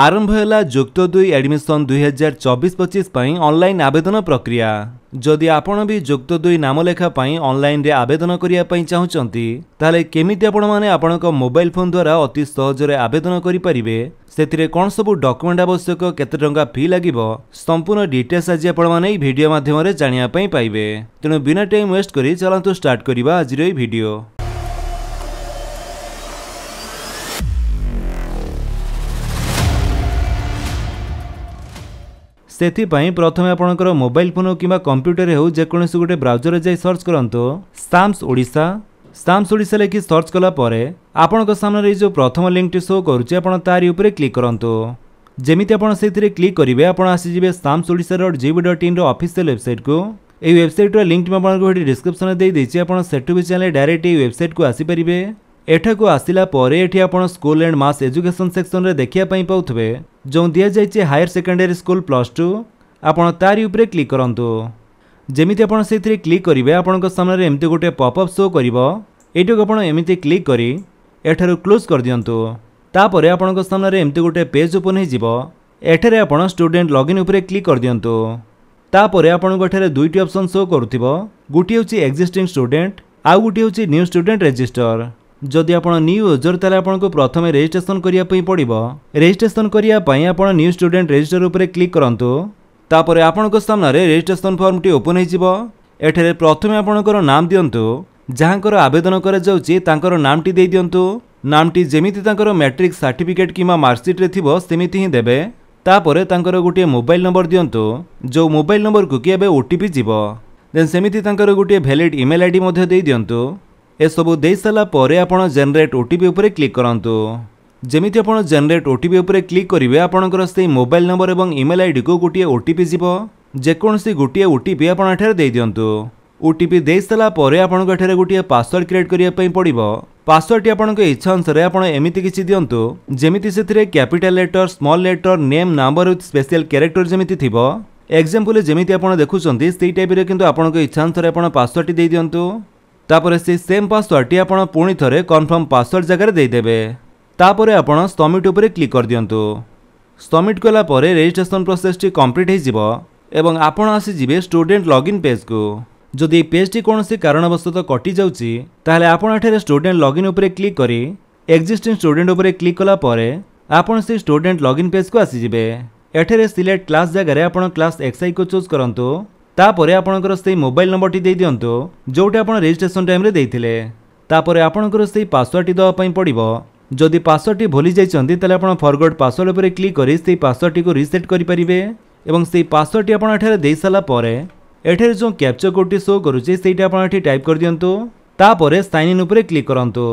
ଆରମ୍ଭ ହେଲା ଯୁକ୍ତ ଦୁଇ ଆଡମିସନ୍ ଦୁଇହଜାର ଚବିଶ ପଚିଶ ପାଇଁ ଅନଲାଇନ୍ ଆବେଦନ ପ୍ରକ୍ରିୟା ଯଦି ଆପଣ ବି ଯୁକ୍ତ ଦୁଇ ନାମଲେଖା ପାଇଁ ଅନଲାଇନ୍ରେ ଆବେଦନ କରିବା ପାଇଁ ଚାହୁଁଛନ୍ତି ତାହେଲେ କେମିତି ଆପଣମାନେ ଆପଣଙ୍କ ମୋବାଇଲ ଫୋନ୍ ଦ୍ୱାରା ଅତି ସହଜରେ ଆବେଦନ କରିପାରିବେ ସେଥିରେ କ'ଣ ସବୁ ଡକୁମେଣ୍ଟ ଆବଶ୍ୟକ କେତେ ଟଙ୍କା ଫି ଲାଗିବ ସମ୍ପୂର୍ଣ୍ଣ ଡିଟେଲ୍ସ ଆଜି ଆପଣମାନେ ଏହି ଭିଡ଼ିଓ ମାଧ୍ୟମରେ ଜାଣିବା ପାଇଁ ପାଇବେ ତେଣୁ ବିନା ଟାଇମ୍ ୱେଷ୍ଟ କରି ଚାଲନ୍ତୁ ଷ୍ଟାର୍ଟ କରିବା ଆଜିର ଏହି ଭିଡ଼ିଓ ସେଥିପାଇଁ ପ୍ରଥମେ ଆପଣଙ୍କର ମୋବାଇଲ ଫୋନ୍ କିମ୍ବା କମ୍ପ୍ୟୁଟରରେ ହେଉ ଯେକୌଣସି ଗୋଟେ ବ୍ରାଉଜରରେ ଯାଇ ସର୍ଚ୍ଚ କରନ୍ତୁ ସାମ୍ସ ଓଡ଼ିଶା ସାମ୍ସ ଓଡ଼ିଶା ଲେଖି ସର୍ଚ୍ଚ କଲା ପରେ ଆପଣଙ୍କ ସାମ୍ନାରେ ଏଇ ଯେଉଁ ପ୍ରଥମ ଲିଙ୍କଟି ଶୋ କରୁଛି ଆପଣ ତାରି ଉପରେ କ୍ଲିକ୍ କରନ୍ତୁ ଯେମିତି ଆପଣ ସେଥିରେ କ୍ଲିକ୍ କରିବେ ଆପଣ ଆସିଯିବେ ସାମ୍ସ ଓଡ଼ିଶା ଡଟ୍ ଜିବି ଡଟ୍ ଇନ୍ର ଅଫିସିଆଲ ୱେବସାଇଟ୍କୁ এই ওয়েবসাইটর লিঙ্কটি আপনার এটি ডিসক্রিপশনে দিয়ে দিয়েছি আপনার সেটু বি চাইলে ডাইরেক্ট এই ওয়েবসাইটকু আসিপারে ଏଠାକୁ ଆସିଲା ପରେ ଏଠି ଆପଣ ସ୍କୁଲ ଆଣ୍ଡ ମାସ୍ ଏଜୁକେସନ୍ ସେକ୍ସନରେ ଦେଖିବା ପାଇଁ ପାଉଥିବେ ଯେଉଁ ଦିଆଯାଇଛି higher secondary school plus two ଆପଣ ତାରି ଉପରେ କ୍ଲିକ୍ କରନ୍ତୁ ଯେମିତି ଆପଣ ସେଥିରେ କ୍ଲିକ୍ କରିବେ ଆପଣଙ୍କ ସାମ୍ନାରେ ଏମିତି ଗୋଟେ ପପ୍ଅପ୍ ଶୋ କରିବ ଏଇଟାକୁ ଆପଣ ଏମିତି କ୍ଲିକ୍ କରି ଏଠାରୁ କ୍ଲୋଜ୍ କରିଦିଅନ୍ତୁ ତାପରେ ଆପଣଙ୍କ ସାମ୍ନାରେ ଏମିତି ଗୋଟେ ପେଜ୍ ଓପନ୍ ହୋଇଯିବ ଏଠାରେ ଆପଣ ଷ୍ଟୁଡେଣ୍ଟ ଲଗ୍ଇନ୍ ଉପରେ କ୍ଲିକ୍ କରିଦିଅନ୍ତୁ ତାପରେ ଆପଣଙ୍କ ଏଠାରେ ଦୁଇଟି ଅପସନ୍ ଶୋ କରୁଥିବ ଗୋଟିଏ ହେଉଛି ଏକ୍ଜିଷ୍ଟିଂ ଷ୍ଟୁଡେଣ୍ଟ ଆଉ ଗୋଟିଏ ହେଉଛି ନ୍ୟୁ ଷ୍ଟୁଡେଣ୍ଟ ରେଜିଷ୍ଟର ଯଦି ଆପଣ ନ୍ୟୁ ୟୁଜର୍ ତାହେଲେ ଆପଣଙ୍କୁ ପ୍ରଥମେ ରେଜିଷ୍ଟ୍ରେସନ୍ କରିବା ପାଇଁ ପଡ଼ିବ ରେଜିଷ୍ଟ୍ରେସନ୍ କରିବା ପାଇଁ ଆପଣ ନ୍ୟୁ ଷ୍ଟୁଡେଣ୍ଟ ରେଜିଷ୍ଟର ଉପରେ କ୍ଲିକ୍ କରନ୍ତୁ ତାପରେ ଆପଣଙ୍କ ସାମ୍ନାରେ ରେଜିଷ୍ଟ୍ରେସନ୍ ଫର୍ମଟି ଓପନ୍ ହୋଇଯିବ ଏଠାରେ ପ୍ରଥମେ ଆପଣଙ୍କର ନାମ ଦିଅନ୍ତୁ ଯାହାଙ୍କର ଆବେଦନ କରାଯାଉଛି ତାଙ୍କର ନାମଟି ଦେଇଦିଅନ୍ତୁ ନାମଟି ଯେମିତି ତାଙ୍କର ମ୍ୟାଟ୍ରିକ୍ ସାର୍ଟିଫିକେଟ୍ କିମ୍ବା ମାର୍କସିଟ୍ରେ ଥିବ ସେମିତି ହିଁ ଦେବେ ତାପରେ ତାଙ୍କର ଗୋଟିଏ ମୋବାଇଲ୍ ନମ୍ବର ଦିଅନ୍ତୁ ଯେଉଁ ମୋବାଇଲ୍ ନମ୍ବରକୁ କି ଏବେ ଓ ଟି ପି ଯିବ ଦେନ୍ ସେମିତି ତାଙ୍କର ଗୋଟିଏ ଭ୍ୟାଲିଡ୍ ଇମେଲ୍ ଆଇ ଡ଼ି ମଧ୍ୟ ଦେଇଦିଅନ୍ତୁ ଏସବୁ ଦେଇସାରିଲା ପରେ ଆପଣ ଜେନେରେଟ୍ ଓ ଟି ପି ଉପରେ କ୍ଲିକ୍ କରନ୍ତୁ ଯେମିତି ଆପଣ ଜେନେରେଟ୍ ଓ ଟି ପି ଉପରେ କ୍ଲିକ୍ କରିବେ ଆପଣଙ୍କର ସେହି ମୋବାଇଲ୍ ନମ୍ବର ଏବଂ ଇମେଲ୍ ଆଇଡ଼ିକୁ ଗୋଟିଏ ଓ ଟି ପି ଯିବ ଯେକୌଣସି ଗୋଟିଏ ଓ ଟି ପି ଆପଣ ଏଠାରେ ଦେଇଦିଅନ୍ତୁ ଓ ଟି ପି ଦେଇସାରିଲା ପରେ ଆପଣଙ୍କୁ ଏଠାରେ ଗୋଟିଏ ପାସୱାର୍ଡ଼ କ୍ରିଏଟ୍ କରିବା ପାଇଁ ପଡ଼ିବ ପାସୱାର୍ଡ଼ଟି ଆପଣଙ୍କ ଇଚ୍ଛା ଅନୁସାରେ ଆପଣ ଏମିତି କିଛି ଦିଅନ୍ତୁ ଯେମିତି ସେଥିରେ capital letter small letter name number with special character ଯେମିତି ଥିବ ଏକ୍ଜାମ୍ପଲ୍ରେ ଯେମିତି ଆପଣ ଦେଖୁଛନ୍ତି ସେଇ ଟାଇପ୍ରେ କିନ୍ତୁ ଆପଣଙ୍କ ଇଚ୍ଛା ଅନୁସାରେ ଆପଣ ପାସୱାର୍ଡ଼ଟି ଦେଇଦିଅନ୍ତୁ ତାପରେ ସେଇ ସେମ୍ ପାସୱାର୍ଡ଼ଟି ଆପଣ ପୁଣି ଥରେ କନଫର୍ମ ପାସୱାର୍ଡ଼ ଜାଗାରେ ଦେଇଦେବେ ତାପରେ ଆପଣ ସବମିଟ୍ ଉପରେ କ୍ଲିକ୍ କରିଦିଅନ୍ତୁ ସବମିଟ୍ କଲା ପରେ ରେଜିଷ୍ଟ୍ରେସନ୍ ପ୍ରୋସେସ୍ଟି କମ୍ପ୍ଲିଟ୍ ହୋଇଯିବ ଏବଂ ଆପଣ ଆସିଯିବେ ଷ୍ଟୁଡେଣ୍ଟ ଲଗ୍ଇନ୍ ପେଜ୍କୁ ଯଦି ଏହି ପେଜ୍ଟି କୌଣସି କାରଣବଶତଃ କଟିଯାଉଛି ତାହେଲେ ଆପଣ ଏଠାରେ ଷ୍ଟୁଡେଣ୍ଟ ଲଗ୍ଇନ୍ ଉପରେ କ୍ଲିକ୍ କରି ଏକ୍ଜିଷ୍ଟିଂ ଷ୍ଟୁଡେଣ୍ଟ ଉପରେ କ୍ଲିକ୍ କଲା ପରେ ଆପଣ ସେଇ ଷ୍ଟୁଡେଣ୍ଟ ଲଗ୍ଇନ୍ ପେଜ୍କୁ ଆସିଯିବେ ଏଠାରେ ସିଲେକ୍ଟ କ୍ଲାସ୍ ଜାଗାରେ ଆପଣ କ୍ଲାସ୍ ଏକ୍ସଆଇକୁ ଚୁଜ୍ କରନ୍ତୁ ତାପରେ ଆପଣଙ୍କର ସେଇ ମୋବାଇଲ ନମ୍ବରଟି ଦେଇଦିଅନ୍ତୁ ଯେଉଁଠି ଆପଣ ରେଜିଷ୍ଟ୍ରେସନ ଟାଇମ୍ରେ ଦେଇଥିଲେ ତାପରେ ଆପଣଙ୍କର ସେଇ ପାସୱାର୍ଡ଼ଟି ଦେବା ପାଇଁ ପଡ଼ିବ ଯଦି ପାସୱାର୍ଡ଼ଟି ଭୁଲି ଯାଇଛନ୍ତି ତାହେଲେ ଆପଣ ଫରଗଡ଼ ପାସୱାର୍ଡ଼ ଉପରେ କ୍ଲିକ୍ କରି ସେଇ ପାସୱାର୍ଡ଼ଟିକୁ ରିସେଟ୍ କରିପାରିବେ ଏବଂ ସେଇ ପାସୱାର୍ଡ଼ଟି ଆପଣ ଏଠାରେ ଦେଇସାରିଲା ପରେ ଏଠାରେ ଯେଉଁ କ୍ୟାପ୍ଚର କୋଡ଼ଟି ସୋ କରୁଛି ସେଇଟା ଆପଣ ଏଠି ଟାଇପ୍ କରିଦିଅନ୍ତୁ ତାପରେ ସାଇନ୍ ଇନ୍ ଉପରେ କ୍ଲିକ୍ କରନ୍ତୁ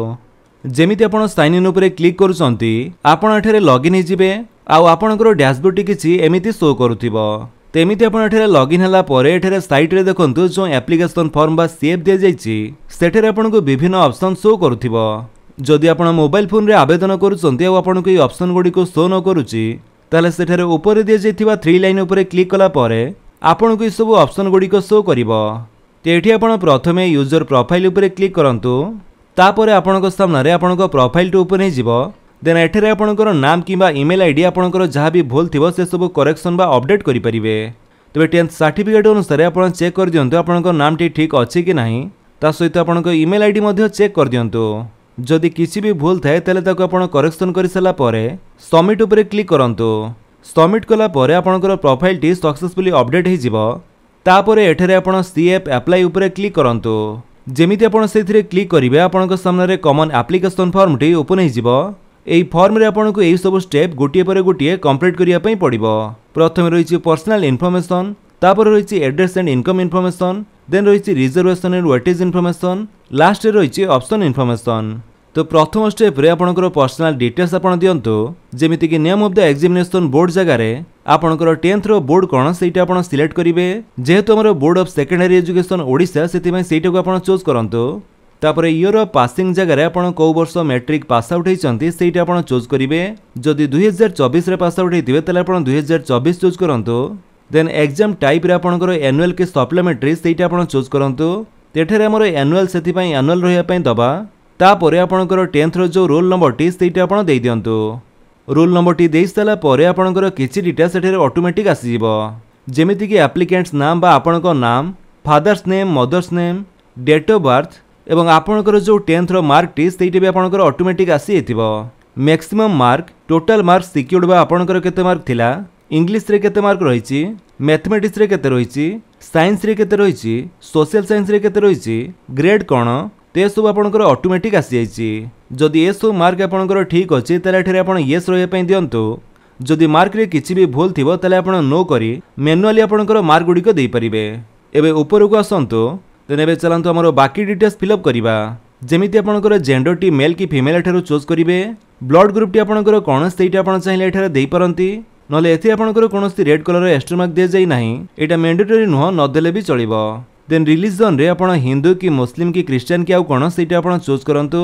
ଯେମିତି ଆପଣ ସାଇନ୍ ଇନ୍ ଉପରେ କ୍ଲିକ୍ କରୁଛନ୍ତି ଆପଣ ଏଠାରେ ଲଗ୍ଇନ୍ ହେଇଯିବେ ଆଉ ଆପଣଙ୍କର ଡ୍ୟାସବୋର୍ଡ଼ଟି କିଛି ଏମିତି ସୋ କରୁଥିବ তেমিতি আপনার এখানে লগইন হলা পরে এখানে সাইট্রে দেখুন যে আপ্লিকেসন ফর্ম বা সিএফ দিয়ে যাই সেঠার আপনার বিভিন্ন অপসন শো করুব যদি আপনার মোবাইল ফোনে আবেদন করছেন আপনার এই অপসন গুড়ি শো ন করুচি তাহলে সেঠার উপরে দিয়ে যাই থ্রি লাইন উপরে ক্লিক কলাপরে আপনার এই সব অপসন গুড়ি শো করব এটি আপনার প্রথমে ইউজর প্রোফাইল উপরে ক্লিক করতু তাপরে আপনার সামনে আপনার প্রোফাইলটি উপরে যাব ଦେନ୍ ଏଠାରେ ଆପଣଙ୍କର ନାମ କିମ୍ବା ଇମେଲ୍ ଆଇଡି ଆପଣଙ୍କର ଯାହା ବି ଭୁଲ ଥିବ ସେସବୁ କରେକ୍ସନ୍ ବା ଅପଡେଟ୍ କରିପାରିବେ ତେବେ ଟେନ୍ଥ ସାର୍ଟିଫିକେଟ୍ ଅନୁସାରେ ଆପଣ ଚେକ୍ କରିଦିଅନ୍ତୁ ଆପଣଙ୍କ ନାମଟି ଠିକ୍ ଅଛି କି ନାହିଁ ତା ସହିତ ଆପଣଙ୍କ ଇମେଲ୍ ଆଇଡି ମଧ୍ୟ ଚେକ୍ କରିଦିଅନ୍ତୁ ଯଦି କିଛି ବି ଭୁଲ ଥାଏ ତାହେଲେ ତାକୁ ଆପଣ କରେକ୍ସନ୍ କରିସାରିଲା ପରେ ସବମିଟ୍ ଉପରେ କ୍ଲିକ୍ କରନ୍ତୁ ସବମିଟ୍ କଲା ପରେ ଆପଣଙ୍କର ପ୍ରୋଫାଇଲ୍ଟି ସକ୍ସେସଫୁଲି ଅପଡେଟ୍ ହୋଇଯିବ ତାପରେ ଏଠାରେ ଆପଣ ସି ଆପ୍ ଆପ୍ଲାଏ ଉପରେ କ୍ଲିକ୍ କରନ୍ତୁ ଯେମିତି ଆପଣ ସେଥିରେ କ୍ଲିକ୍ କରିବେ ଆପଣଙ୍କ ସାମ୍ନାରେ କମନ୍ ଆପ୍ଲିକେସନ୍ ଫର୍ମଟି ଓପନ୍ ହୋଇଯିବ ଏହି ଫର୍ମରେ ଆପଣଙ୍କୁ ଏହିସବୁ ଷ୍ଟେପ୍ ଗୋଟିଏ ପରେ ଗୋଟିଏ କମ୍ପ୍ଲିଟ୍ କରିବା ପାଇଁ ପଡ଼ିବ ପ୍ରଥମେ ରହିଛି ପର୍ସନାଲ ଇନଫର୍ମେସନ୍ ତାପରେ ରହିଛି address and income information then ରହିଛି ରିଜର୍ଭେସନ୍ ଆଣ୍ଡ ୱେଟେଜ୍ ଇନଫର୍ମେସନ୍ ଲାଷ୍ଟରେ ରହିଛି ଅପସନ୍ ଇନଫର୍ମେସନ୍ তো প্রথম স্টেপে আপনার পর্সনাল ডিটেলস আপনার দিও যেমিকি নিয়ম অফ দ্য এক্সামিনেসন বোর্ড জায়গায় আপনার টেন্থর বোর্ড কোণ সেইটা আপনার সিলেক্ট করবে যেহেতু আমার board of secondary education Odisha সেই সেইটা আপনার চোজ করতো ତାପରେ ଇୟର ଅଫ୍ ପାସିଂ ଜାଗାରେ ଆପଣ କେଉଁ ବର୍ଷ ମେଟ୍ରିକ୍ ପାସ୍ ଆଉଟ୍ ହୋଇଛନ୍ତି ସେଇଟା ଆପଣ ଚୁଜ୍ କରିବେ ଯଦି ଦୁଇହଜାର ଚବିଶରେ ପାସ୍ ଆଉଟ୍ ହୋଇଥିବେ ତାହେଲେ ଆପଣ ଦୁଇହଜାର ଚବିଶ ଚୁଜ୍ କରନ୍ତୁ ଦେନ୍ ଏକ୍ଜାମ୍ ଟାଇପ୍ରେ ଆପଣଙ୍କର ଆନୁଆଲ୍ କି ସପ୍ଲିମେଣ୍ଟାରୀ ସେଇଟା ଆପଣ ଚୁଜ୍ କରନ୍ତୁ ଏଠାରେ ଆମର ଆନୁଆଲ୍ ସେଥିପାଇଁ ଆନୁଆଲ୍ ରହିବା ପାଇଁ ଦେବା ତାପରେ ଆପଣଙ୍କର ଟେନ୍ଥର ଯେଉଁ ରୋଲ୍ ନମ୍ବରଟି ସେଇଟା ଆପଣ ଦେଇଦିଅନ୍ତୁ ରୋଲ୍ ନମ୍ବରଟି ଦେଇସାରିଲା ପରେ ଆପଣଙ୍କର କିଛି ଡିଟା ସେଠାରେ ଅଟୋମେଟିକ୍ ଆସିଯିବ ଯେମିତିକି ଆପ୍ଲିକାଣ୍ଟସ୍ ନାମ ବା ଆପଣଙ୍କ ନାମ father's name mother's name date of birth ଏବଂ ଆପଣଙ୍କର ଯେଉଁ ଟେନ୍ଥର ମାର୍କଟି ସେଇଟି ବି ଆପଣଙ୍କର ଅଟୋମେଟିକ୍ ଆସିଯାଇଥିବ maximum mark total mark secured ବା ଆପଣଙ୍କର କେତେ ମାର୍କ ଥିଲା ଇଂଲିଶରେ କେତେ ମାର୍କ ରହିଛି ମ୍ୟାଥମେଟିକ୍ସରେ କେତେ ରହିଛି ସାଇନ୍ସରେ କେତେ ରହିଛି ସୋସିଆଲ ସାଇନ୍ସରେ କେତେ ରହିଛି ଗ୍ରେଡ୍ କ'ଣ ଏସବୁ ଆପଣଙ୍କର ଅଟୋମେଟିକ୍ ଆସିଯାଇଛି ଯଦି ଏସବୁ ମାର୍କ ଆପଣଙ୍କର ଠିକ୍ ଅଛି ତାହେଲେ ଏଠାରେ ଆପଣ ୟେସ୍ ରହିବା ପାଇଁ ଦିଅନ୍ତୁ ଯଦି ମାର୍କରେ କିଛି ବି ଭୁଲ ଥିବ ତାହେଲେ ଆପଣ ନୋ କରି ମ୍ୟାନୁଆଲି ଆପଣଙ୍କର ମାର୍କ ଗୁଡ଼ିକ ଦେଇପାରିବେ ଏବେ ଉପରକୁ ଆସନ୍ତୁ ତେଣୁ ଏବେ ଚାଲନ୍ତୁ ଆମର ବାକି ଡିଟେଲ୍ସ ଫିଲ୍ଅପ୍ କରିବା ଯେମିତି ଆପଣଙ୍କର ଜେଣ୍ଡରଟି ମେଲ୍ କି ଫିମେଲ୍ ଏଠାରୁ ଚୁଜ୍ କରିବେ ବ୍ଲଡ୍ ଗ୍ରୁପ୍ଟି ଆପଣଙ୍କର କ'ଣ ସେଇଟା ଆପଣ ଚାହିଁଲେ ଏଠାରେ ଦେଇପାରନ୍ତି ନହେଲେ ଏଥିରେ ଆପଣଙ୍କର କୌଣସି ରେଡ୍ କଲର୍ ଏଷ୍ଟ୍ରୋମାର୍କ ଦିଆଯାଇ ନାହିଁ ଏଇଟା ମ୍ୟାଣ୍ଡେଟୋରୀ ନୁହଁ ନଦେଲେ ବି ଚଳିବ ଦେନ୍ ରିଲିଜନ୍ରେ ଆପଣ ହିନ୍ଦୁ କି ମୁସଲିମ୍ କି ଖ୍ରୀଷ୍ଟିଆନ୍ କି ଆଉ କ'ଣ ସେଇଟା ଆପଣ ଚୁଜ୍ କରନ୍ତୁ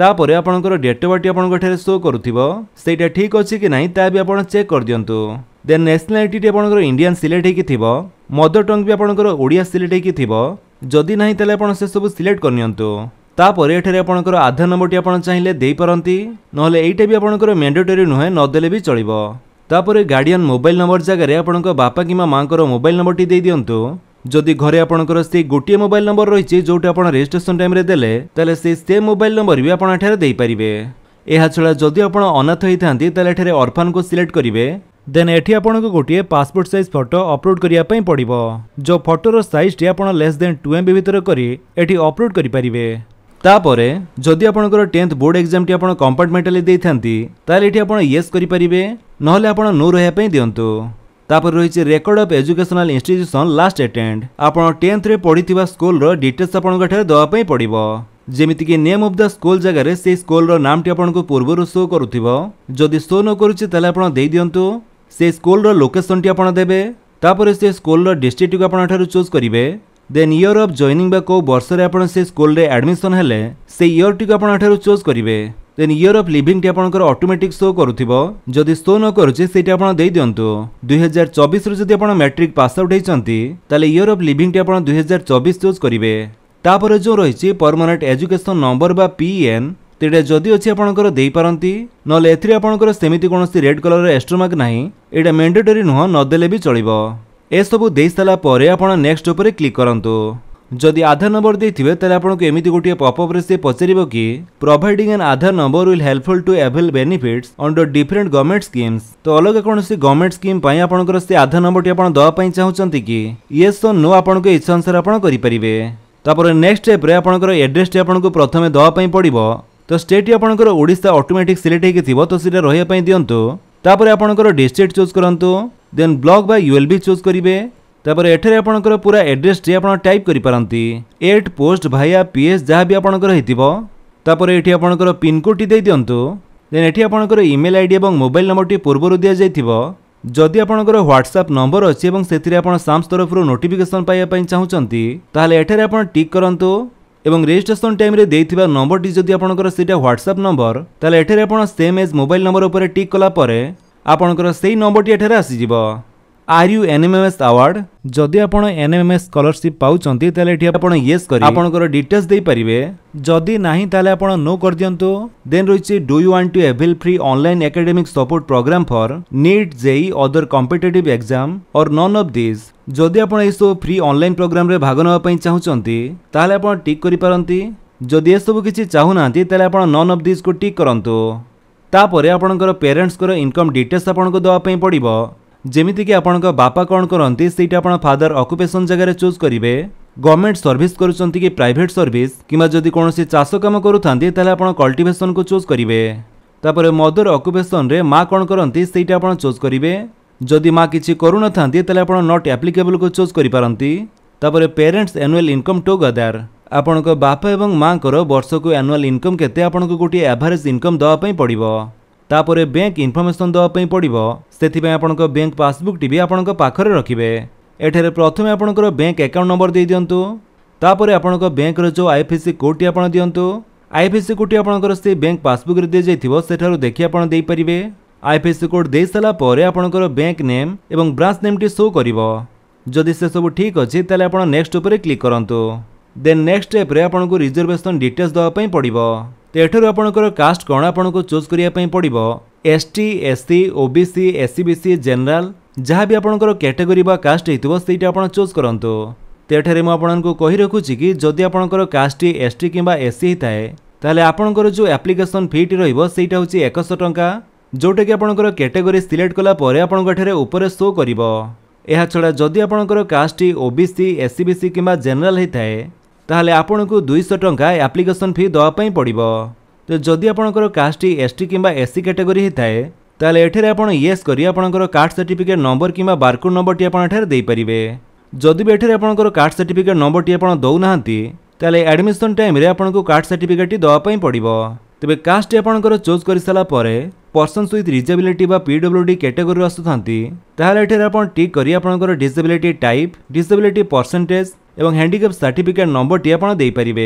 ତାପରେ ଆପଣଙ୍କର ଡେଟ୍ ଅଫ୍ ବାର୍ଥଟି ଆପଣଙ୍କ ଠାରେ ଶୋ କରୁଥିବ ସେଇଟା ଠିକ୍ ଅଛି କି ନାହିଁ ତାହା ବି ଆପଣ ଚେକ୍ କରିଦିଅନ୍ତୁ ଦେନ୍ ନ୍ୟାସନାଲିଟିଟି ଆପଣଙ୍କର ଇଣ୍ଡିଆନ୍ ସିଲେକ୍ଟ ହେଇକି ଥିବ ମଦର ଟଙ୍ଗ ବି ଆପଣଙ୍କର ଓଡ଼ିଆ ସିଲେକ୍ଟ ହେଇକି ଥିବ ଯଦି ନାହିଁ ତାହେଲେ ଆପଣ ସେସବୁ ସିଲେକ୍ଟ କରିନିଅନ୍ତୁ ତାପରେ ଏଠାରେ ଆପଣଙ୍କର ଆଧାର ନମ୍ବରଟି ଆପଣ ଚାହିଁଲେ ଦେଇପାରନ୍ତି ନହେଲେ ଏଇଟା ବି ଆପଣଙ୍କର ମ୍ୟାଣ୍ଡେଟୋରୀ ନୁହେଁ ନଦେଲେ ବି ଚଳିବ ତାପରେ ଗାର୍ଡ଼ିଆନ୍ ମୋବାଇଲ ନମ୍ବର ଜାଗାରେ ଆପଣଙ୍କ ବାପା କିମ୍ବା ମାଆଙ୍କର ମୋବାଇଲ ନମ୍ବରଟି ଦେଇଦିଅନ୍ତୁ ଯଦି ଘରେ ଆପଣଙ୍କର ସେଇ ଗୋଟିଏ ମୋବାଇଲ ନମ୍ବର ରହିଛି ଯେଉଁଟା ଆପଣ ରେଜିଷ୍ଟ୍ରେସନ ଟାଇମ୍ରେ ଦେଲେ ତାହେଲେ ସେଇ ସେମ୍ ମୋବାଇଲ ନମ୍ବର ବି ଆପଣ ଏଠାରେ ଦେଇପାରିବେ ଏହାଛଡ଼ା ଯଦି ଆପଣ ଅନାଥ ହୋଇଥାନ୍ତି ତାହେଲେ ଏଠାରେ ଅର୍ଫାନକୁ ସିଲେକ୍ଟ କରିବେ ଦେନ୍ ଏଠି ଆପଣଙ୍କୁ ଗୋଟିଏ ପାସପୋର୍ଟ ସାଇଜ୍ ଫଟୋ ଅପଲୋଡ୍ କରିବା ପାଇଁ ପଡ଼ିବ ଯେଉଁ ଫଟୋର ସାଇଜ୍ଟି ଆପଣ ଲେସ୍ ଦେନ୍ ଟୁ ଏମ୍ବି ଭିତରେ କରି ଏଠି ଅପଲୋଡ୍ କରିପାରିବେ ତାପରେ ଯଦି ଆପଣଙ୍କର ଟେନ୍ଥ ବୋର୍ଡ଼ ଏକ୍ଜାମ୍ଟି ଆପଣ କମ୍ପାର୍ଟମେଣ୍ଟାଲି ଦେଇଥାନ୍ତି ତାହେଲେ ଏଠି ଆପଣ ୟେସ୍ କରିପାରିବେ ନହେଲେ ଆପଣ ନୋ ରହିବା ପାଇଁ ଦିଅନ୍ତୁ ତାପରେ ରହିଛି record of educational institution last attend ଆପଣ ଟେନ୍ଥରେ ପଢ଼ିଥିବା ସ୍କୁଲର ଡିଟେଲ୍ସ ଆପଣଙ୍କ ଠାରେ ଦେବା ପାଇଁ ପଡ଼ିବ ଯେମିତିକି ନେମ୍ ଅଫ୍ ଦ ସ୍କୁଲ ଜାଗାରେ ସେଇ ସ୍କୁଲର ନାମଟି ଆପଣଙ୍କୁ ପୂର୍ବରୁ ଶୋ କରୁଥିବ ଯଦି ଶୋ ନ କରୁଛି ତାହେଲେ ଆପଣ ଦେଇଦିଅନ୍ତୁ ସେ ସ୍କୁଲର ଲୋକେସନଟି ଆପଣ ଦେବେ ତାପରେ ସେ ସ୍କୁଲର ଡିଷ୍ଟ୍ରିକ୍ଟକୁ ଆପଣଙ୍କଠାରୁ ଚୁଜ୍ କରିବେ ଦେନ୍ ଇୟର୍ ଅଫ୍ ଜଏନିଂ ବା କେଉଁ ବର୍ଷରେ ଆପଣ ସେ ସ୍କୁଲରେ ଆଡ଼ମିସନ୍ ହେଲେ ସେ ଇୟର୍ଟିକୁ ଆପଣଙ୍କଠାରୁ ଚୁଜ୍ କରିବେ ଦେନ୍ ଇୟର୍ ଅଫ୍ ଲିଭିଂଟି ଆପଣଙ୍କର ଅଟୋମେଟିକ୍ ଶୋ କରୁଥିବ ଯଦି ଶୋ ନ କରୁଛି ସେଇଟି ଆପଣ ଦେଇଦିଅନ୍ତୁ ଦୁଇହଜାର ଚବିଶରୁ ଯଦି ଆପଣ ମ୍ୟାଟ୍ରିକ୍ ପାସ୍ ଆଉଟ୍ ହେଇଛନ୍ତି ତାହେଲେ ଇୟର୍ ଅଫ୍ ଲିଭିଂଟି ଆପଣ ଦୁଇହଜାର ଚବିଶ ଚୁଜ୍ କରିବେ ତାପରେ ଯେଉଁ ରହିଛି ପରମାନେଣ୍ଟ ଏଜୁକେସନ୍ ନମ୍ବର ବା ପିଏନ୍ ଏଇଟା ଯଦି ଅଛି ଆପଣଙ୍କର ଦେଇପାରନ୍ତି ନହେଲେ ଏଥିରେ ଆପଣଙ୍କର ସେମିତି କୌଣସି ରେଡ୍ କଲର୍ର ଏକ୍ସଟ୍ରାମାର୍କ ନାହିଁ ଏଇଟା ମେଣ୍ଡେଟୋରୀ ନୁହଁ ନଦେଲେ ବି ଚଳିବ ଏସବୁ ଦେଇସାରିଲା ପରେ ଆପଣ ନେକ୍ସଟ ଉପରେ କ୍ଲିକ୍ କରନ୍ତୁ ଯଦି ଆଧାର ନମ୍ବର ଦେଇଥିବେ ତାହେଲେ ଆପଣଙ୍କୁ ଏମିତି ଗୋଟିଏ ପପ୍ଅପ୍ରେ ସେ ପଚାରିବ କି providing an Aadhaar number will helpful to avail benefits under different government schemes ତ ଅଲଗା କୌଣସି ଗଭର୍ଣ୍ଣମେଣ୍ଟ ସ୍କିମ୍ ପାଇଁ ଆପଣଙ୍କର ସେ ଆଧାର ନମ୍ବରଟି ଆପଣ ଦେବା ପାଇଁ ଚାହୁଁଛନ୍ତି କି ୟେସ୍ ଓ ନୋ ଆପଣଙ୍କ ଇଚ୍ଛା ଅନୁସାରେ ଆପଣ କରିପାରିବେ ତାପରେ ନେକ୍ସଟ ଷ୍ଟେପ୍ରେ ଆପଣଙ୍କର ଆଡ୍ରେସଟି ଆପଣଙ୍କୁ ପ୍ରଥମେ ଦେବା ପାଇଁ ପଡ଼ିବ তো ଷ୍ଟେଟ୍ଟି ଆପଣଙ୍କର ଓଡ଼ିଶା ଅଟୋମେଟିକ୍ ସିଲେକ୍ଟ ହେଇକି ଥିବ ତ ସେଇଟା ରହିବା ପାଇଁ ଦିଅନ୍ତୁ ତାପରେ ଆପଣଙ୍କର ଡିଷ୍ଟ୍ରିକ୍ଟ ଚୁଜ୍ କରନ୍ତୁ ଦେନ୍ ବ୍ଲକ୍ ବା ୟୁଏଲ୍ ବି ଚୁଜ୍ କରିବେ ତାପରେ ଏଠାରେ ଆପଣଙ୍କର ପୁରା ଆଡ୍ରେସ୍ଟି ଆପଣ ଟାଇପ୍ କରିପାରନ୍ତି ଏଟ୍ ପୋଷ୍ଟ ଭାୟା ପିଏସ୍ ଯାହା ବି ଆପଣଙ୍କର ହେଇଥିବ ତାପରେ ଏଠି ଆପଣଙ୍କର ପିନ୍କୋଡ଼ଟି ଦେଇଦିଅନ୍ତୁ ଦେନ୍ ଏଠି ଆପଣଙ୍କର ଇମେଲ୍ ଆଇଡ଼ି ଏବଂ ମୋବାଇଲ୍ ନମ୍ବରଟି ପୂର୍ବରୁ ଦିଆଯାଇଥିବ ଯଦି ଆପଣଙ୍କର ହ୍ୱାଟ୍ସଆପ୍ ନମ୍ବର ଅଛି ଏବଂ ସେଥିରେ ଆପଣ ସାମ୍ସ ତରଫରୁ ନୋଟିଫିକେସନ୍ ପାଇବା ପାଇଁ ଚାହୁଁଛନ୍ତି ତାହେଲେ ଏଠାରେ ଆପଣ ଟିକ୍ କରନ୍ତୁ এবং রেজিষ্ট্রেসন টাইমে দেওয়া নম্বরটি যদি আপনার সেটা হোয়াটসঅ্যাপ নম্বর তাহলে এখানে আপনার সেম এজ মোবাইল নম্বর উপরে টিক কলাপরে আপনার সেই নম্বরটি এখানে আসিযোগ आर यू एनएमएमएस आवार्ड जदि आप एनएमएमएस स्कलरशिप पाँच ये आप येस कर आपंकर डिटेल्स दे पारे जदि ना आप नो कर दिंतु देन रही do you want to avail free online academic support program for NEET JEE other competitive exam और नन ऑफ दिस जदि आप सब फ्री अनल प्रोग्राम भाग नापी चाहूँगी ताल आप टिक करें जदि एसबू किसी चाहूना तेल आप नन अफ दिज को टिक करूँ तापर आपणकर पेरेन्ट्सर इनकम डिटेल्स आपको देवाई पड़ा ଯେମିତିକି ଆପଣଙ୍କ ବାପା କ'ଣ କରନ୍ତି ସେଇଟା ଆପଣ ଫାଦର ଅକୁପେସନ୍ ଜାଗାରେ ଚୁଜ୍ କରିବେ ଗଭର୍ଣ୍ଣମେଣ୍ଟ ସର୍ଭିସ୍ କରୁଛନ୍ତି କି ପ୍ରାଇଭେଟ୍ ସର୍ଭିସ୍ କିମ୍ବା ଯଦି କୌଣସି ଚାଷ କାମ କରୁଥାନ୍ତି ତାହେଲେ ଆପଣ କଲ୍ଟିଭେସନ୍କୁ ଚୁଜ୍ କରିବେ ତାପରେ ମଦର ଅକୁପେସନ୍ରେ ମା କ'ଣ କରନ୍ତି ସେଇଟା ଆପଣ ଚୁଜ୍ କରିବେ ଯଦି ମା କିଛି କରୁନଥାନ୍ତି ତାହେଲେ ଆପଣ ନଟ୍ ଆପ୍ଲିକେବୁଲ୍କୁ ଚୁଜ୍ କରିପାରନ୍ତି ତାପରେ parents annual income together ଆପଣଙ୍କ ବାପା ଏବଂ ମାଙ୍କର ବର୍ଷକୁ ଆନୁଆଲ୍ ଇନକମ୍ କେତେ ଆପଣଙ୍କୁ ଗୋଟିଏ ଆଭରେଜ୍ ଇନକମ୍ ଦେବା ପାଇଁ ପଡ଼ିବ ତାପରେ ବ୍ୟାଙ୍କ ଇନଫର୍ମେସନ୍ ଦେବା ପାଇଁ ପଡ଼ିବ ସେଥିପାଇଁ ଆପଣଙ୍କ ବ୍ୟାଙ୍କ ପାସବୁକ୍ଟି ବି ଆପଣଙ୍କ ପାଖରେ ରଖିବେ ଏଠାରେ ପ୍ରଥମେ ଆପଣଙ୍କର ବ୍ୟାଙ୍କ ଆକାଉଣ୍ଟ ନମ୍ବର ଦେଇଦିଅନ୍ତୁ ତାପରେ ଆପଣଙ୍କ ବ୍ୟାଙ୍କର ଯେଉଁ ଆଇ ଏଫ୍ ସି କୋଡ଼୍ଟି ଆପଣ ଦିଅନ୍ତୁ ଆଇ ଏଫ୍ ସି କୋଡ଼୍ଟି ଆପଣଙ୍କର ସେ ବ୍ୟାଙ୍କ ପାସବୁକ୍ରେ ଦିଆଯାଇଥିବ ସେଠାରୁ ଦେଖି ଆପଣ ଦେଇପାରିବେ ଆଇ ଏଫ୍ ସି କୋଡ଼୍ ଦେଇସାରିଲା ପରେ ଆପଣଙ୍କର ବ୍ୟାଙ୍କ ନେମ୍ ଏବଂ ବ୍ରାଞ୍ଚ ନେମ୍ଟି ଶୋ କରିବ ଯଦି ସେସବୁ ଠିକ୍ ଅଛି ତାହେଲେ ଆପଣ ନେକ୍ସଟ ଉପରେ କ୍ଲିକ୍ କରନ୍ତୁ ଦେନ୍ ନେକ୍ସଟ ଷ୍ଟେପ୍ରେ ଆପଣଙ୍କୁ ରିଜର୍ଭେସନ୍ ଡିଟେଲ୍ସ ଦେବା ପାଇଁ ପଡ଼ିବ તેઠર આપણકર કાસ્ટ કણ આપણકો ચૂઝ કરવા ପାଇଁ પડિબ ST SC OBC SEBC general ଯାହା ବି ଆପଣଙ୍କର କ୍ୟାଟେଗୋରୀ ବା କାଷ୍ଟ ହେଇଥିବ ସେଇଟା ଆପଣ ଚୁଜ୍ କରନ୍ତୁ ତେଠାରେ ମୁଁ ଆପଣଙ୍କୁ କହି ରଖୁଛି କି ଯଦି ଆପଣଙ୍କର କାଷ୍ଟଟି ଏସ୍ଟି କିମ୍ବା ଏସ୍ସି ହେଇଥାଏ ତାହେଲେ ଆପଣଙ୍କର ଯେଉଁ ଆପ୍ଲିକେସନ୍ ଫି'ଟି ରହିବ ସେଇଟା ହେଉଛି ଏକଶହ ଟଙ୍କା ଯେଉଁଟାକି ଆପଣଙ୍କର କ୍ୟାଟେଗୋରୀ ସିଲେକ୍ଟ କଲା ପରେ ଆପଣଙ୍କ ଏଠାରେ ଉପରେ ଶୋ କରିବ ଏହାଛଡ଼ା ଯଦି ଆପଣଙ୍କର କାଷ୍ଟଟି ଓବିସି ଏସ୍ସିବିସି କିମ୍ବା ଜେନେରାଲ୍ ହେଇଥାଏ ତାହେଲେ ଆପଣଙ୍କୁ ଦୁଇଶହ ଟଙ୍କା ଆପ୍ଲିକେସନ୍ ଫି ଦେବା ପାଇଁ ପଡ଼ିବ ତ ଯଦି ଆପଣଙ୍କର କାଷ୍ଟଟି ଏସ୍ଟି କିମ୍ବା ଏସ୍ସି କାଟେଗୋରୀ ହୋଇଥାଏ ତାହେଲେ ଏଠାରେ ଆପଣ ୟେସ୍ କରି ଆପଣଙ୍କର କାଷ୍ଟ ସାର୍ଟିଫିକେଟ୍ ନମ୍ବର କିମ୍ବା ବାରକୋଡ଼୍ ନମ୍ବରଟି ଆପଣ ଏଠାରେ ଦେଇପାରିବେ ଯଦି ବି ଏଠାରେ ଆପଣଙ୍କର କାଷ୍ଟ ସାର୍ଟିଫିକେଟ୍ ନମ୍ବରଟି ଆପଣ ଦେଉନାହାନ୍ତି ତାହେଲେ ଆଡ଼ମିସନ୍ ଟାଇମ୍ରେ ଆପଣଙ୍କୁ କାଷ୍ଟ ସାର୍ଟିଫିକେଟ୍ଟି ଦେବା ପାଇଁ ପଡ଼ିବ ତେବେ କାଷ୍ଟଟି ଆପଣଙ୍କର ଚୁଜ୍ କରିସାରିଲା ପରେ ପର୍ସନ୍ସ ୱିଥ୍ ରିଜେବିଲିଟି ବା ପିଡବ୍ଲ୍ୟୁଡି କ୍ୟାଟେଗୋରୀରୁ ଆସୁଥାନ୍ତି ତାହେଲେ ଏଠାରେ ଆପଣ ଟିକ୍ କରି ଆପଣଙ୍କର ଡିସେବିଲିଟି ଟାଇପ୍ ଡିସେବିଲିଟି ପରସେଣ୍ଟେଜ୍ ଏବଂ ହ୍ୟାଣ୍ଡିକ୍ୟାପ୍ ସାର୍ଟିଫିକେଟ୍ ନମ୍ବରଟି ଆପଣ ଦେଇପାରିବେ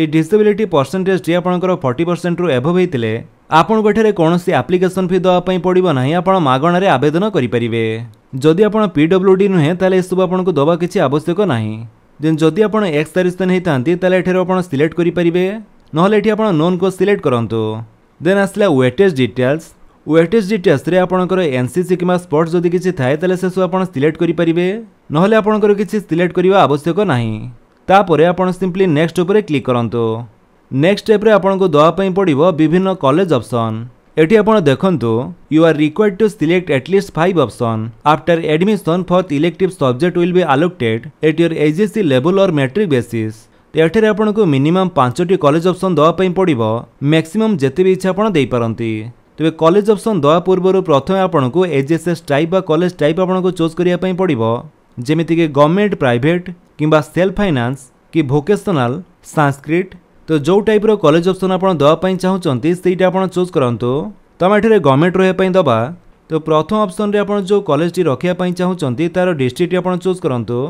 এই ডিসেবিলিটি পরসেটেজটি আপনার ফর্টি পরসেন্ট রু এভভ হয়েছে আপনার এখানে কৌশি আপ্লিকেসন ফি দেওয়া পড়ব না আপনার মাগণার আবেদন করে পারে যদি আপনার পিডব্লুডি নুহে তাহলে এসব আপনার দেওয়া কিছু আবশ্যক না যদি আপনার এক্স সার্ভিসম্যান হয়ে থাকে তাহলে এখানে আপনার সিলেক্ট করে পারে নহলে এটি আপনার নোন কোড সিলেক্ট করতু দেন আসলে ওয়েটেজ ডিটেলস ওয়েটেজ টেস্টরে আপনার এনসিসি কিংবা স্পোর্টস যদি কিছু থাকে তাহলে সেসব আপনার সিলেক্ট করে পারে নহলে আপনার কিছু সিলেক্ট করা আবশ্যক না তাপরে আপনার সিম্পলি নেক্সট উপরে ক্লিক করতু নেক্সট স্টেপ্রে আপনার দেওয়া পড়ব বিভিন্ন কলেজ অপসন এটি আপনার দেখন্তু you are required to select at least five option after admission for elective subject will be allotted at your HSC level or matric basis ଏଠାରେ ଆପଣଙ୍କୁ ମିନିମମ୍ ପାଞ୍ଚଟି କଲେଜ ଅପସନ୍ ଦେବା ପାଇଁ ପଡ଼ିବ ମ୍ୟାକ୍ସିମମ୍ ଯେତେ ବି ଇଚ୍ଛା ଆପଣ ଦେଇପାରନ୍ତି ତେବେ କଲେଜ ଅପସନ୍ ଦେବା ପୂର୍ବରୁ ପ୍ରଥମେ ଆପଣଙ୍କୁ ଏଜେଏସ୍ଏସ୍ ଟାଇପ୍ ବା କଲେଜ ଟାଇପ୍ ଆପଣଙ୍କୁ ଚୁଜ୍ କରିବା ପାଇଁ ପଡ଼ିବ ଯେମିତିକି ଗଭର୍ଣ୍ଣମେଣ୍ଟ ପ୍ରାଇଭେଟ୍ କିମ୍ବା ସେଲ୍ଫ ଫାଇନାନ୍ସ କି ଭୋକେସନାଲ୍ ସାଂସ୍କ୍ରିଟ୍ ତ ଯେଉଁ ଟାଇପ୍ର କଲେଜ ଅପସନ୍ ଆପଣ ଦେବା ପାଇଁ ଚାହୁଁଛନ୍ତି ସେଇଟା ଆପଣ ଚୁଜ୍ କରନ୍ତୁ ତ ଆମେ ଏଠାରେ ଗଭର୍ଣ୍ଣମେଣ୍ଟ ରହିବା ପାଇଁ ଦେବା ତ ପ୍ରଥମ ଅପସନ୍ରେ ଆପଣ ଯେଉଁ କଲେଜଟି ରଖିବା ପାଇଁ ଚାହୁଁଛନ୍ତି ତା'ର ଡିଷ୍ଟ୍ରିକ୍ଟଟି ଆପଣ ଚୁଜ୍ କରନ୍ତୁ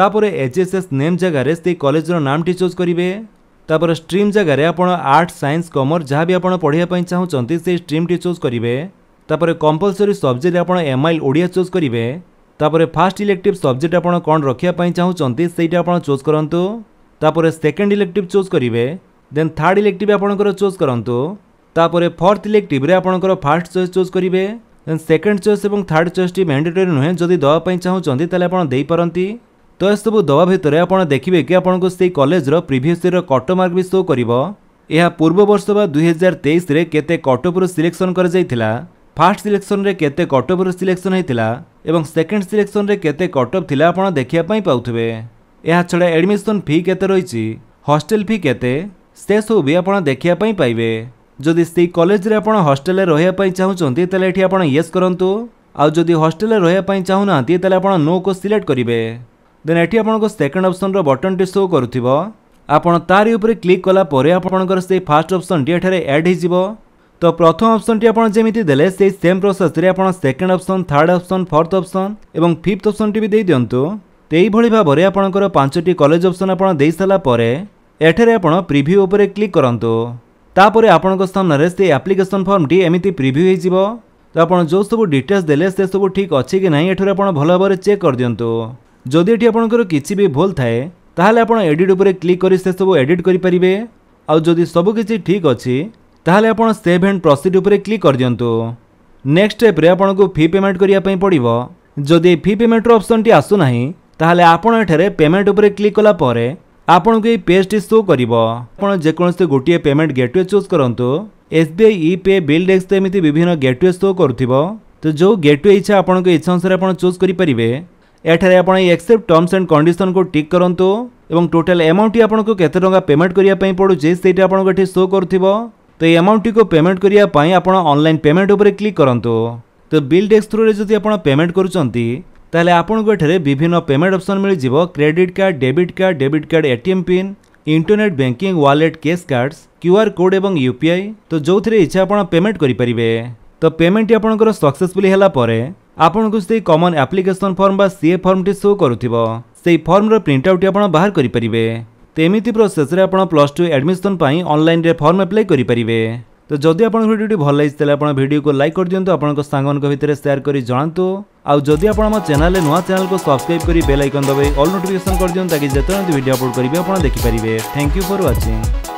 ତାପରେ ଏଚ୍ ଏସ୍ ଏସ୍ ନେମ୍ ଜାଗାରେ ସେଇ କଲେଜର ନାମଟି ଚୁଜ୍ କରିବେ ତାପରେ ଷ୍ଟ୍ରିମ୍ ଜାଗାରେ ଆପଣ ଆର୍ଟ ସାଇନ୍ସ କମର୍ସ ଯାହା ବି ଆପଣ ପଢ଼ିବା ପାଇଁ ଚାହୁଁଛନ୍ତି ସେଇ ଷ୍ଟ୍ରିମ୍ଟି ଚୁଜ୍ କରିବେ ତାପରେ କମ୍ପଲସରି ସବଜେକ୍ଟ ଆପଣ ଏମ୍ ଆଇ ଓଡ଼ିଆ ଚୁଜ୍ କରିବେ ତାପରେ ଫାର୍ଷ୍ଟ ଇଲେକ୍ଟିଭ୍ ସବଜେକ୍ଟ ଆପଣ କ'ଣ ରଖିବା ପାଇଁ ଚାହୁଁଛନ୍ତି ସେଇଟା ଆପଣ ଚୁଜ୍ କରନ୍ତୁ ତାପରେ ସେକେଣ୍ଡ ଇଲେକ୍ଟିଭ୍ ଚୁଜ୍ କରିବେ ଦେନ୍ ଥାର୍ଡ଼ ଇଲେକ୍ଟିଭ୍ ଆପଣଙ୍କର ଚୁଜ୍ କରନ୍ତୁ ତାପରେ ଫୋର୍ଥ ଇଲେକ୍ଟିଭ୍ରେ ଆପଣଙ୍କର ଫାର୍ଷ୍ଟ ଚଏସ୍ ଚୁଜ୍ କରିବେ ଦେନ୍ ସେକେଣ୍ଡ ଚଏସ୍ ଏବଂ ଥାର୍ଡ଼ ଚଏସ୍ଟି ମ୍ୟାଣ୍ଡେଟୋରୀ ନୁହେଁ ଯଦି ଦେବା ପାଇଁ ଚାହୁଁଛନ୍ତି ତାହେଲେ ଆପଣ ଦେଇପାରନ୍ତି ତ ଏସବୁ ଦେବା ଭିତରେ ଆପଣ ଦେଖିବେ କି ଆପଣଙ୍କୁ ସେଇ କଲେଜର ପ୍ରିଭିୟସ୍ ଇୟର୍ର କଟ ମାର୍କ ବି ଶୋ କରିବ ଏହା ପୂର୍ବ ବର୍ଷ ବା ଦୁଇହଜାର ତେଇଶରେ କେତେ କଟଅଫ୍ରୁ ସିଲେକ୍ସନ୍ କରାଯାଇଥିଲା ଫାର୍ଷ୍ଟ ସିଲେକ୍ସନ୍ରେ କେତେ କଟଅଫ୍ରୁ ସିଲେକ୍ସନ୍ ହୋଇଥିଲା ଏବଂ ସେକେଣ୍ଡ ସିଲେକ୍ସନ୍ରେ କେତେ କଟଅଫ୍ ଥିଲା ଆପଣ ଦେଖିବା ପାଇଁ ପାଉଥିବେ ଏହା ଛଡ଼ା ଏଡ଼ମିସନ୍ ଫି କେତେ ରହିଛି ହଷ୍ଟେଲ ଫି କେତେ ସେସବୁ ବି ଆପଣ ଦେଖିବା ପାଇଁ ପାଇବେ ଯଦି ସେଇ କଲେଜରେ ଆପଣ ହଷ୍ଟେଲରେ ରହିବା ପାଇଁ ଚାହୁଁଛନ୍ତି ତାହେଲେ ଏଠି ଆପଣ ୟେସ୍ କରନ୍ତୁ ଆଉ ଯଦି ହଷ୍ଟେଲରେ ରହିବା ପାଇଁ ଚାହୁଁନାହାନ୍ତି ତାହେଲେ ଆପଣ ନୋକୁ ସିଲେକ୍ଟ କରିବେ ଦେନ୍ ଏଠି ଆପଣଙ୍କ ସେକେଣ୍ଡ ଅପସନର ବଟନ୍ଟି ସୋ କରୁଥିବ ଆପଣ ତାରି ଉପରେ କ୍ଲିକ୍ କଲା ପରେ ଆପଣଙ୍କର ସେଇ ଫାଷ୍ଟ ଅପ୍ସନ୍ଟି ଏଠାରେ ଆଡ଼୍ ହୋଇଯିବ ତ ପ୍ରଥମ ଅପ୍ସନ୍ଟି ଆପଣ ଯେମିତି ଦେଲେ ସେଇ ସେମ୍ ପ୍ରୋସେସ୍ରେ ଆପଣ second option third option fourth option ଏବଂ ଫିଫ୍ଥ ଅପ୍ସନ୍ଟି ବି ଦେଇଦିଅନ୍ତୁ ତ ଏହିଭଳି ଭାବରେ ଆପଣଙ୍କର ପାଞ୍ଚଟି କଲେଜ ଅପ୍ସନ୍ ଆପଣ ଦେଇସାରିଲା ପରେ ଏଠାରେ ଆପଣ ପ୍ରିଭ୍ୟୁ ଉପରେ କ୍ଲିକ୍ କରନ୍ତୁ ତାପରେ ଆପଣଙ୍କ ସ୍ଥାନରେ ସେ ଆପ୍ଲିକେସନ୍ ଫର୍ମଟି ଏମିତି ପ୍ରିଭ୍ୟୁ ହୋଇଯିବ ତ ଆପଣ ଯେଉଁ ସବୁ ଡିଟେଲ୍ସ ଦେଲେ ସେସବୁ ଠିକ୍ ଅଛି କି ନାହିଁ ଏଠାରେ ଆପଣ ଭଲ ଭାବରେ ଚେକ୍ କରିଦିଅନ୍ତୁ ଯଦି ଏଠି ଆପଣଙ୍କର କିଛି ବି ଭୁଲ ଥାଏ ତାହେଲେ ଆପଣ ଏଡ଼ିଟ୍ ଉପରେ କ୍ଲିକ୍ କରି ସେସବୁ ଏଡ଼ିଟ୍ କରିପାରିବେ ଆଉ ଯଦି ସବୁକିଛି ଠିକ୍ ଅଛି ତାହେଲେ ଆପଣ ସେଭ୍ ଆଣ୍ଡ ପ୍ରସିଡ଼ ଉପରେ କ୍ଲିକ୍ କରିଦିଅନ୍ତୁ ନେକ୍ସଟ ଷ୍ଟେପ୍ରେ ଆପଣଙ୍କୁ ଫି ପେମେଣ୍ଟ କରିବା ପାଇଁ ପଡ଼ିବ ଯଦି ଫି ପେମେଣ୍ଟର ଅପସନ୍ଟି ଆସୁନାହିଁ ତାହେଲେ ଆପଣ ଏଠାରେ ପେମେଣ୍ଟ ଉପରେ କ୍ଲିକ୍ କଲା ପରେ ଆପଣଙ୍କୁ ଏହି ପେଜ୍ଟି ଶୋ କରିବ ଆପଣ ଯେକୌଣସି ଗୋଟିଏ ପେମେଣ୍ଟ ଗେଟୱେ ଚୁଜ୍ କରନ୍ତୁ S B I E pay bill desk ଏମିତି ବିଭିନ୍ନ ଗେଟୱେ ଶୋ କରୁଥିବ ତ ଯେଉଁ ଗେଟୱେ ଇଚ୍ଛା ଆପଣଙ୍କ ଇଚ୍ଛା ଅନୁସାରେ ଆପଣ ଚୁଜ୍ କରିପାରିବେ ଏଠାରେ ଆପଣ ଏଇ ଏକ୍ସେପ୍ଟ ଟର୍ମସ୍ ଆଣ୍ଡ କଣ୍ଡିସନକୁ ଟିକ୍ କରନ୍ତୁ ଏବଂ ଟୋଟାଲ ଆମାଉଣ୍ଟଟି ଆପଣଙ୍କୁ କେତେ ଟଙ୍କା ପେମେଣ୍ଟ କରିବା ପାଇଁ ପଡ଼ୁଛି ସେଇଟା ଆପଣଙ୍କୁ ଏଠି ଶୋ କରୁଥିବ ତ ଏଇ ଆମାଉଣ୍ଟଟିକୁ ପେମେଣ୍ଟ କରିବା ପାଇଁ ଆପଣ ଅନଲାଇନ୍ ପେମେଣ୍ଟ ଉପରେ କ୍ଲିକ୍ କରନ୍ତୁ ତ ବିଲ୍ ଡେସ୍କ ଥ୍ରୁରେ ଯଦି ଆପଣ ପେମେଣ୍ଟ କରୁଛନ୍ତି ତାହେଲେ ଆପଣଙ୍କୁ ଏଠାରେ ବିଭିନ୍ନ ପେମେଣ୍ଟ ଅପସନ୍ ମିଳିଯିବ credit card debit card debit card ATM PIN internet banking wallet cash cards QR code ଏବଂ ୟୁ ପି ଆଇ ତ ଯେଉଁଥିରେ ଇଚ୍ଛା ଆପଣ ପେମେଣ୍ଟ କରିପାରିବେ ତ ପେମେଣ୍ଟଟି ଆପଣଙ୍କର ସକ୍ସେସଫୁଲି ହେଲା ପରେ ଆପଣଙ୍କୁ ସେହି କମନ୍ ଆପ୍ଲିକେସନ୍ ଫର୍ମ ବା ସିଏ ଫର୍ମଟି ସୋ କରୁଥିବ ସେହି ଫର୍ମର ପ୍ରିଣ୍ଟ ଆଉଟ୍ଟି ଆପଣ ବାହାର କରିପାରିବେ ତ ଏମିତି ପ୍ରୋସେସ୍ରେ ଆପଣ ପ୍ଲସ୍ ଟୁ ଆଡ଼ମିସନ୍ ପାଇଁ ଅନଲାଇନ୍ରେ ଫର୍ମ ଆପ୍ଲାଏ କରିପାରିବେ ତ ଯଦି ଆପଣଙ୍କ ଭିଡ଼ିଓଟି ଭଲ ଲାଗିଛି ତାହେଲେ ଆପଣ ଭିଡ଼ିଓକୁ ଲାଇକ୍ କରିଦିଅନ୍ତୁ ଆପଣଙ୍କ ସାଙ୍ଗମାନଙ୍କ ଭିତରେ ସେୟାର କରି ଜଣାନ୍ତୁ ଆଉ ଯଦି ଆପଣ ଆମ ଚ୍ୟାନେଲରେ ନୂଆ ଚ୍ୟାନେଲକୁ ସବସ୍କ୍ରାଇବ୍ କରି ବେଲ୍ ଆଇକନ୍ ଦବାଇ ଅଲ୍ ନୋଟିଫିକେସନ୍ କରିଦିଅନ୍ତୁ ତାକି ଯେତେବେଳେ ଭିଡ଼ିଓ ଅପଲୋଡ଼ କରିବେ ଆପଣ ଦେଖିପାରିବେ ଥ୍ୟାଙ୍କ ୟୁ ଫର୍ ୱାଚିଂ